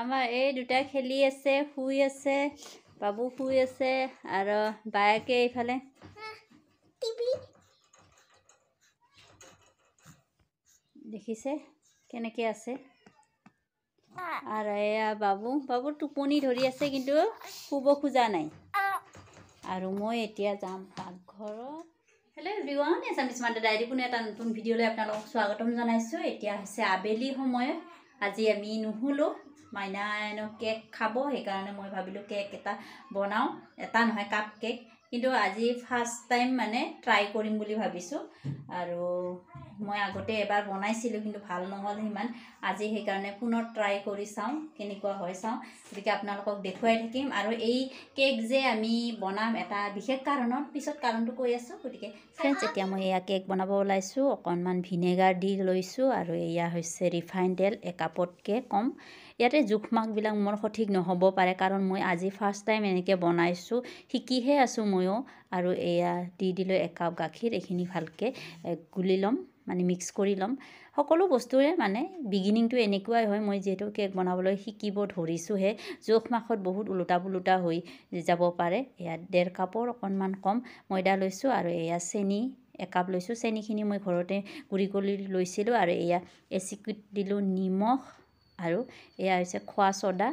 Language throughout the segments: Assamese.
আমাৰ এই দুটা খেলি আছে শুই আছে বাবু শুই আছে আৰু বায়েকে এইফালে দেখিছে কেনেকৈ আছে আৰু এয়া বাবু বাবু টোপনি ধৰি আছে কিন্তু শুব খোজা নাই আৰু মই এতিয়া যাম পাকঘৰত হেল্ল' এভৰিৱান এছ আমি স্মাৰ্ট দাদাই দিপুনে এটা নতুন ভিডিঅ'লৈ আপোনালোকক স্বাগতম জনাইছোঁ এতিয়া হৈছে আবেলি সময় আজি আমি নুশুলোঁ মাইনা এনেও কেক খাব সেইকাৰণে মই ভাবিলোঁ কেক এটা বনাওঁ এটা নহয় কাপ কেক কিন্তু আজি ফাৰ্ষ্ট টাইম মানে ট্ৰাই কৰিম বুলি ভাবিছোঁ আৰু মই আগতে এবাৰ বনাইছিলোঁ কিন্তু ভাল নহ'ল সিমান আজি সেইকাৰণে পুনৰ ট্ৰাই কৰি চাওঁ কেনেকুৱা হয় চাওঁ গতিকে আপোনালোকক দেখুৱাই থাকিম আৰু এই কেক যে আমি বনাম এটা বিশেষ কাৰণত পিছত কাৰণটো কৈ আছোঁ গতিকে ফ্ৰেণ্ডছ এতিয়া মই এয়া কেক বনাব ওলাইছোঁ অকণমান ভিনেগাৰ দি লৈছোঁ আৰু এয়া হৈছে ৰিফাইন তেল একাপতকৈ কম ইয়াতে জোখ মাখবিলাক মোৰ সঠিক নহ'ব পাৰে কাৰণ মই আজি ফাৰ্ষ্ট টাইম এনেকৈ বনাইছোঁ শিকিহে আছোঁ ময়ো আৰু এয়া দি দিলোঁ একাপ গাখীৰ এইখিনি ভালকৈ গুলি ল'ম মানে মিক্স কৰি ল'ম সকলো বস্তুৰে মানে বিগিনিংটো এনেকুৱাই হয় মই যিহেতু কেক বনাবলৈ শিকিব ধৰিছোঁহে জোখ মাখত বহুত ওলোটা পোলোটা হৈ যাব পাৰে এয়া ডেৰ কাপৰ অকণমান কম ময়দা লৈছোঁ আৰু এয়া চেনি একাপ লৈছোঁ চেনিখিনি মই ঘৰতে গুৰি কৰি লৈছিলোঁ আৰু এয়া এচিকুইত দিলোঁ নিমখ আৰু এয়া হৈছে খোৱা চ'দা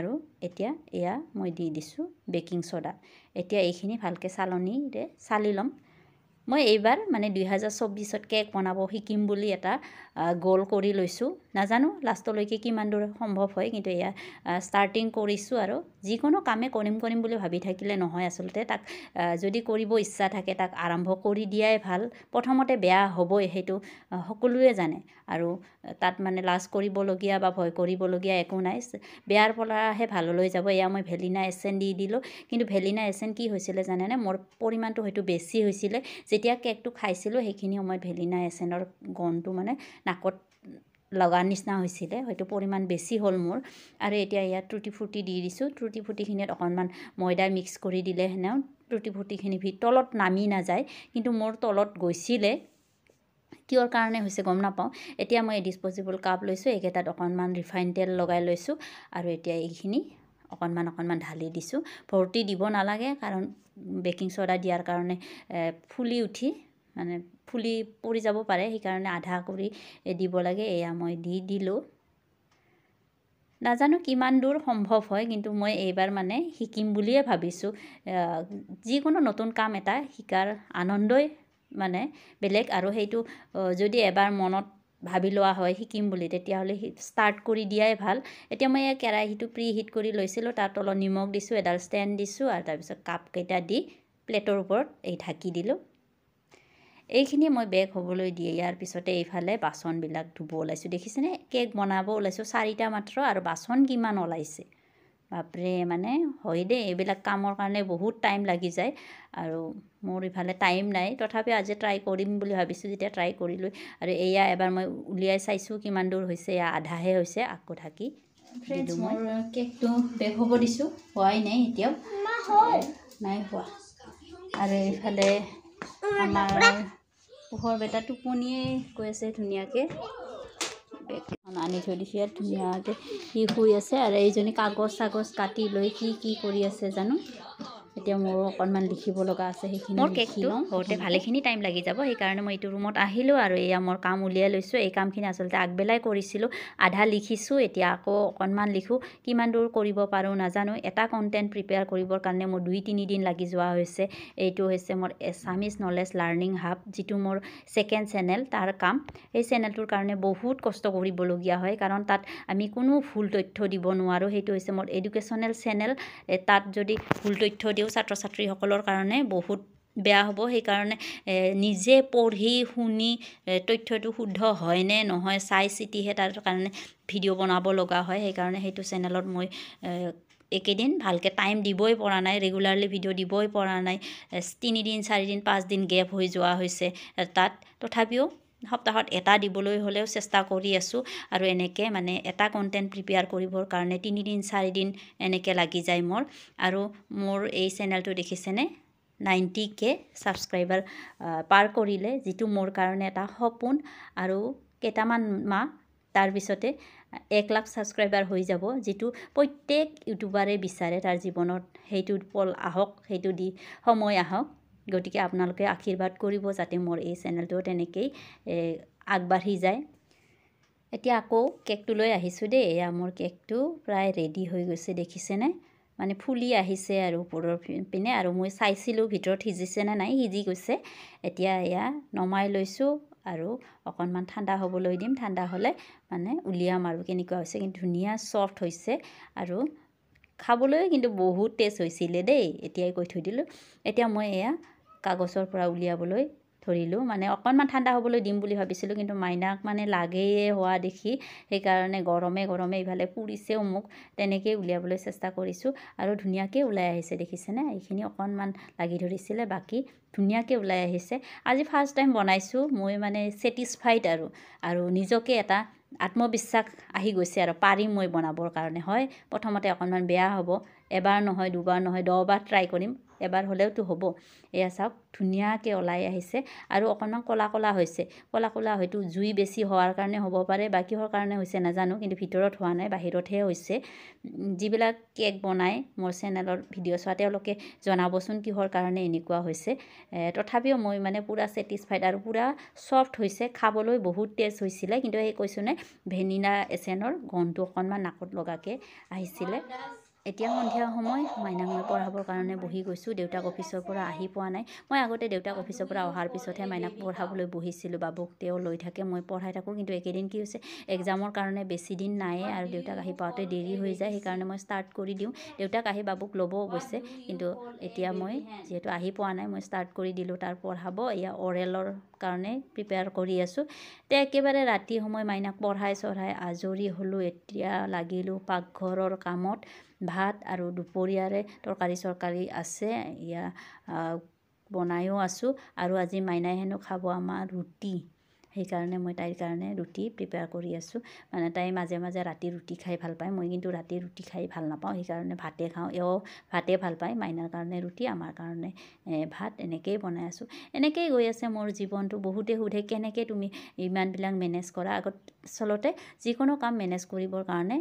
আৰু এতিয়া এয়া মই দি দিছোঁ বেকিং চ'দা এতিয়া এইখিনি ভালকৈ চালনিৰে চালি ল'ম মই এইবাৰ মানে দুহেজাৰ চৌব্বিছত কেক বনাব শিকিম বুলি এটা গ'ল কৰি লৈছোঁ নাজানো লাষ্টলৈকে কিমান দূৰ সম্ভৱ হয় কিন্তু এয়া ষ্টাৰ্টিং কৰিছোঁ আৰু যিকোনো কামে কৰিম কৰিম বুলি ভাবি থাকিলে নহয় আচলতে তাক যদি কৰিব ইচ্ছা থাকে তাক আৰম্ভ কৰি দিয়াই ভাল প্ৰথমতে বেয়া হ'বই সেইটো সকলোৱে জানে আৰু তাত মানে লাজ কৰিবলগীয়া বা ভয় কৰিবলগীয়া একো নাই বেয়াৰ পৰাহে ভাললৈ যাব এয়া মই ভেলিনা এচেন দি দিলোঁ কিন্তু ভেলিনা এচেন কি হৈছিলে জানেনে মোৰ পৰিমাণটো হয়তো বেছি হৈছিলে যেতিয়া কেকটো খাইছিলোঁ সেইখিনি সময়ত ভেলিনা এচেনৰ গণটো মানে নাকত লগা নিচিনা হৈছিলে হয়তো পৰিমাণ বেছি হ'ল মোৰ আৰু এতিয়া ইয়াত ত্ৰুটি ফুটি দি দিছোঁ ত্ৰুটি ফুটিখিনিত অকণমান ময়দা মিক্স কৰি দিলে হেনেও ত্ৰুটি ফুটিখিনি তলত নামি নাযায় কিন্তু মোৰ তলত গৈছিলে কিয়ৰ কাৰণে হৈছে গম নাপাওঁ এতিয়া মই ডিচপ'জেবল কাপ লৈছোঁ এইকেইটাত অকণমান ৰিফাইন তেল লগাই লৈছোঁ আৰু এতিয়া এইখিনি অকণমান অকণমান ঢালি দিছোঁ ভৰ্তি দিব নালাগে কাৰণ বেকিং চ'ডা দিয়াৰ কাৰণে ফুলি উঠি মানে ফুলি পৰি যাব পাৰে সেইকাৰণে আধা কৰি দিব লাগে এয়া মই দি দিলোঁ নাজানো কিমান দূৰ সম্ভৱ হয় কিন্তু মই এইবাৰ মানে শিকিম বুলিয়ে ভাবিছোঁ যিকোনো নতুন কাম এটা শিকাৰ আনন্দই মানে বেলেগ আৰু সেইটো যদি এবাৰ মনত ভাবি লোৱা হয় শিকিম বুলি তেতিয়াহ'লে ষ্টাৰ্ট কৰি দিয়াই ভাল এতিয়া মই এই কেৰাহীটো প্ৰি হিট কৰি লৈছিলোঁ তাৰ তলত নিমখ দিছোঁ এডাল ষ্টেণ্ড দিছোঁ আৰু তাৰপিছত কাপকেইটা দি প্লেটৰ ওপৰত এই ঢাকি দিলোঁ এইখিনি মই বেগ হ'বলৈ দিয়ে ইয়াৰ পিছতে এইফালে বাচনবিলাক ধুব ওলাইছোঁ দেখিছেনে কেক বনাব ওলাইছোঁ চাৰিটা মাত্ৰ আৰু বাচন কিমান ওলাইছে বাপৰে মানে হয় দেই এইবিলাক কামৰ কাৰণে বহুত টাইম লাগি যায় আৰু মোৰ ইফালে টাইম নাই তথাপিও আজি ট্ৰাই কৰিম বুলি ভাবিছোঁ যেতিয়া ট্ৰাই কৰিলোঁ আৰু এয়া এবাৰ মই উলিয়াই চাইছোঁ কিমান দূৰ হৈছে এয়া আধাহে হৈছে আকৌ থাকি ফ্ৰেণ্ডছ মই কেকটো বেগ হ'ব দিছোঁ হোৱাই নাই এতিয়াও নাই হোৱা আৰু এইফালে আমাৰ পোহৰ বেটা টোপনিয়েই কৈ আছে ধুনীয়াকৈ আনি থৈ দিছে ইয়াত ধুনীয়াকৈ সি শুই আছে আৰু এইজনী কাগজ চাগজ কাটি লৈ কি কি কৰি আছে জানো এতিয়া মোৰ অকণমান লিখিব লগা আছে সেইখিনি মোৰ কেকটো হওঁতে ভালেখিনি টাইম লাগি যাব সেইকাৰণে মই এইটো ৰুমত আহিলোঁ আৰু এয়া মোৰ কাম উলিয়াই লৈছোঁ এই কামখিনি আচলতে আগবেলাই কৰিছিলোঁ আধা লিখিছোঁ এতিয়া আকৌ অকণমান লিখোঁ কিমান দূৰ কৰিব পাৰোঁ নাজানো এটা কণ্টেণ্ট প্ৰিপেয়াৰ কৰিবৰ কাৰণে মোৰ দুই তিনিদিন লাগি যোৱা হৈছে এইটো হৈছে মোৰ এছামিজ নলেজ লাৰ্ণিং হাব যিটো মোৰ ছেকেণ্ড চেনেল তাৰ কাম সেই চেনেলটোৰ কাৰণে বহুত কষ্ট কৰিবলগীয়া হয় কাৰণ তাত আমি কোনো ভুল তথ্য দিব নোৱাৰোঁ সেইটো হৈছে মোৰ এডুকেশ্যনেল চেনেল তাত যদি ভুল তথ্য দিওঁ ছাত্ৰ ছাত্ৰীসকলৰ কাৰণে বহুত বেয়া হ'ব সেইকাৰণে নিজে পঢ়ি শুনি তথ্যটো শুদ্ধ হয়নে নহয় চাই চিতিহে তাৰ কাৰণে ভিডিঅ' বনাব লগা হয় সেইকাৰণে সেইটো চেনেলত মই এইকেইদিন ভালকৈ টাইম দিবই পৰা নাই ৰেগুলাৰলি ভিডিঅ' দিবই পৰা নাই তিনিদিন চাৰিদিন পাঁচদিন গেপ হৈ যোৱা হৈছে তাত তথাপিও সপ্তাহত এটা দিবলৈ হ'লেও চেষ্টা কৰি আছোঁ আৰু এনেকৈ মানে এটা কণ্টেণ্ট প্ৰিপেয়াৰ কৰিবৰ কাৰণে তিনিদিন চাৰিদিন এনেকৈ লাগি যায় মোৰ আৰু মোৰ এই চেনেলটো দেখিছেনে নাইণ্টি কে ছাবস্ক্ৰাইবাৰ পাৰ কৰিলে যিটো মোৰ কাৰণে এটা সপোন আৰু কেইটামান মাহ তাৰপিছতে এক লাখ ছাবস্ক্ৰাইবাৰ হৈ যাব যিটো প্ৰত্যেক ইউটিউবাৰে বিচাৰে তাৰ জীৱনত সেইটো পল আহক সেইটো দি সময় আহক গতিকে আপোনালোকে আশীৰ্বাদ কৰিব যাতে মোৰ এই চেনেলটো তেনেকেই আগবাঢ়ি যায় এতিয়া আকৌ কেকটো লৈ আহিছোঁ দেই এয়া মোৰ কেকটো প্ৰায় ৰেডি হৈ গৈছে দেখিছেনে মানে ফুলি আহিছে আৰু ওপৰৰ পিনে আৰু মই চাইছিলোঁ ভিতৰত সিজিছেনে নাই সিজি গৈছে এতিয়া এয়া নমাই লৈছোঁ আৰু অকণমান ঠাণ্ডা হ'বলৈ দিম ঠাণ্ডা হ'লে মানে উলিয়াম আৰু কেনেকুৱা হৈছে কিন্তু ধুনীয়া চফ্ট হৈছে আৰু খাবলৈ কিন্তু বহুত টেষ্ট হৈছিলে দেই এতিয়াই কৈ থৈ দিলোঁ এতিয়া মই এয়া কাগজৰ পৰা উলিয়াবলৈ ধৰিলোঁ মানে অকণমান ঠাণ্ডা হ'বলৈ দিম বুলি ভাবিছিলোঁ কিন্তু মাইনাক মানে লাগেয়ে হোৱা দেখি সেইকাৰণে গৰমে গৰমে ইফালে পুৰিছেও মোক তেনেকেই উলিয়াবলৈ চেষ্টা কৰিছোঁ আৰু ধুনীয়াকৈ ওলাই আহিছে দেখিছেনে এইখিনি অকণমান লাগি ধৰিছিলে বাকী ধুনীয়াকৈ ওলাই আহিছে আজি ফাৰ্ষ্ট টাইম বনাইছোঁ মই মানে ছেটিছফাইড আৰু আৰু নিজকে এটা আত্মবিশ্বাস আহি গৈছে আৰু পাৰিম মই বনাবৰ কাৰণে হয় প্ৰথমতে অকণমান বেয়া হ'ব এবাৰ নহয় দুবাৰ নহয় দহবাৰ ট্ৰাই কৰিম এবাৰ হ'লেওতো হ'ব এয়া চাওক ধুনীয়াকৈ ওলাই আহিছে আৰু অকণমান ক'লা ক'লা হৈছে ক'লা ক'লা হয়তো জুই বেছি হোৱাৰ কাৰণে হ'ব পাৰে বা কিহৰ কাৰণে হৈছে নাজানো কিন্তু ভিতৰত হোৱা নাই বাহিৰতহে হৈছে যিবিলাক কেক বনাই মোৰ চেনেলৰ ভিডিঅ' চোৱা তেওঁলোকে জনাবচোন কিহৰ কাৰণে এনেকুৱা হৈছে তথাপিও মই মানে পূৰা ছেটিছফাইড আৰু পূৰা ছফ্ট হৈছে খাবলৈ বহুত টেষ্ট হৈছিলে কিন্তু সেই কৈছোঁ নে ভেনিলা এচেনৰ গোন্ধটো অকণমান নাকত লগাকৈ আহিছিলে এতিয়া সন্ধিয়া সময় মাইনাক মই পঢ়াবৰ কাৰণে বহি গৈছোঁ দেউতাক অফিচৰ পৰা আহি পোৱা নাই মই আগতে দেউতাক অফিচৰ পৰা অহাৰ পিছতহে মাইনাক পঢ়াবলৈ বহিছিলোঁ বাবুক তেওঁ লৈ থাকে মই পঢ়াই থাকোঁ কিন্তু এইকেইদিন কি হৈছে এক্সামৰ কাৰণে বেছিদিন নাইয়ে আৰু দেউতাক আহি পাওঁতে দেৰি হৈ যায় সেইকাৰণে মই ষ্টাৰ্ট কৰি দিওঁ দেউতাক আহি বাবুক ল'ব অৱশ্যে কিন্তু এতিয়া মই যিহেতু আহি পোৱা নাই মই ষ্টাৰ্ট কৰি দিলোঁ তাৰ পঢ়াব এয়া অৰেলৰ কাৰণে প্ৰিপেয়াৰ কৰি আছোঁ তে একেবাৰে ৰাতি সময় মাইনাক পঢ়াই চঢ়াই আজৰি হ'লোঁ এতিয়া লাগিলোঁ পাকঘৰৰ কামত ভাত আৰু দুপৰীয়াৰে তৰকাৰী চৰকাৰী আছে ইয়াত বনায়ো আছোঁ আৰু আজি মাইনাই হেনো খাব আমাৰ ৰুটি সেইকাৰণে মই তাইৰ কাৰণে ৰুটি প্ৰিপেয়াৰ কৰি আছোঁ মানে তাই মাজে মাজে ৰাতি ৰুটি খাই ভাল পায় মই কিন্তু ৰাতি ৰুটি খাই ভাল নাপাওঁ সেইকাৰণে ভাতে খাওঁ এও ভাতে ভাল পায় মাইনাৰ কাৰণে ৰুটি আমাৰ কাৰণে ভাত এনেকেই বনাই আছোঁ এনেকেই গৈ আছে মোৰ জীৱনটো বহুতে সোধে কেনেকৈ তুমি ইমানবিলাক মেনেজ কৰা আগত আচলতে যিকোনো কাম মেনেজ কৰিবৰ কাৰণে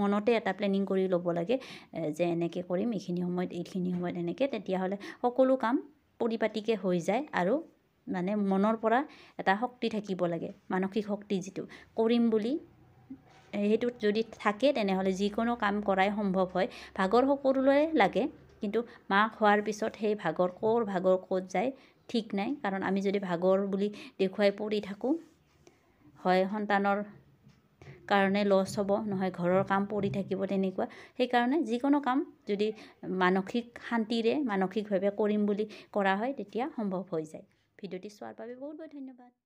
মনতে এটা প্লেনিং কৰি ল'ব লাগে যে এনেকৈ কৰিম এইখিনি সময়ত এইখিনি সময়ত এনেকৈ তেতিয়াহ'লে সকলো কাম পৰিপাটিকৈ হৈ যায় আৰু মানে মনৰ পৰা এটা শক্তি থাকিব লাগে মানসিক শক্তি যিটো কৰিম বুলি সেইটোত যদি থাকে তেনেহ'লে যিকোনো কাম কৰাই সম্ভৱ হয় ভাগৰ সকলোৱে লাগে কিন্তু মাক হোৱাৰ পিছত সেই ভাগৰ ক'ৰ ভাগৰ ক'ত যায় ঠিক নাই কাৰণ আমি যদি ভাগৰ বুলি দেখুৱাই পৰি থাকোঁ হয় সন্তানৰ কাৰণে লছ হ'ব নহয় ঘৰৰ কাম পৰি থাকিব তেনেকুৱা সেইকাৰণে যিকোনো কাম যদি মানসিক শান্তিৰে মানসিকভাৱে কৰিম বুলি কৰা হয় তেতিয়া সম্ভৱ হৈ যায় ভিডিঅ'টি চোৱাৰ বাবে বহুত বহুত ধন্যবাদ